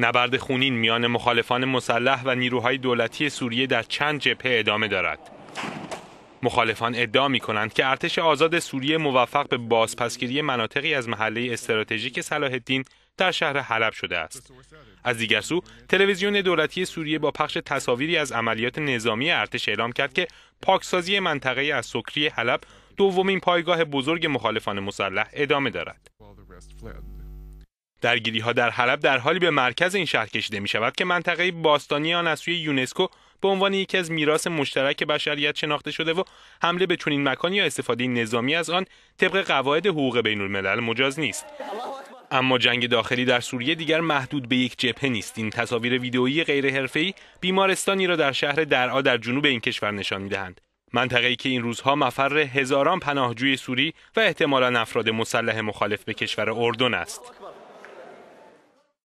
نبرد خونین میان مخالفان مسلح و نیروهای دولتی سوریه در چند جبهه ادامه دارد. مخالفان ادعا می کنند که ارتش آزاد سوریه موفق به بازپسگیری مناطقی از محله استراتژیک صلاح الدین در شهر حلب شده است. از دیگر سو، تلویزیون دولتی سوریه با پخش تصاویری از عملیات نظامی ارتش اعلام کرد که پاکسازی منطقه از سکری حلب دومین پایگاه بزرگ مخالفان مسلح ادامه دارد. درگیری ها در حلب در حالی به مرکز این شهر کشیده می شود که منطقه باستانی آن از سوی یونسکو به عنوان یکی از میراث مشترک بشریت شناخته شده و حمله به چنین مکانی یا استفاده نظامی از آن طبق قواعد حقوق بین الملل مجاز نیست. اما جنگ داخلی در سوریه دیگر محدود به یک جبهه نیست این تصاویر ویدئویی غیرحرفهای بیمارستانی را در شهر درعا در جنوب این کشور نشان میدهند منطقه‌ای که این روزها مفر هزاران پناهجوی سوری و احتمالا افراد مسلح مخالف به کشور اردن است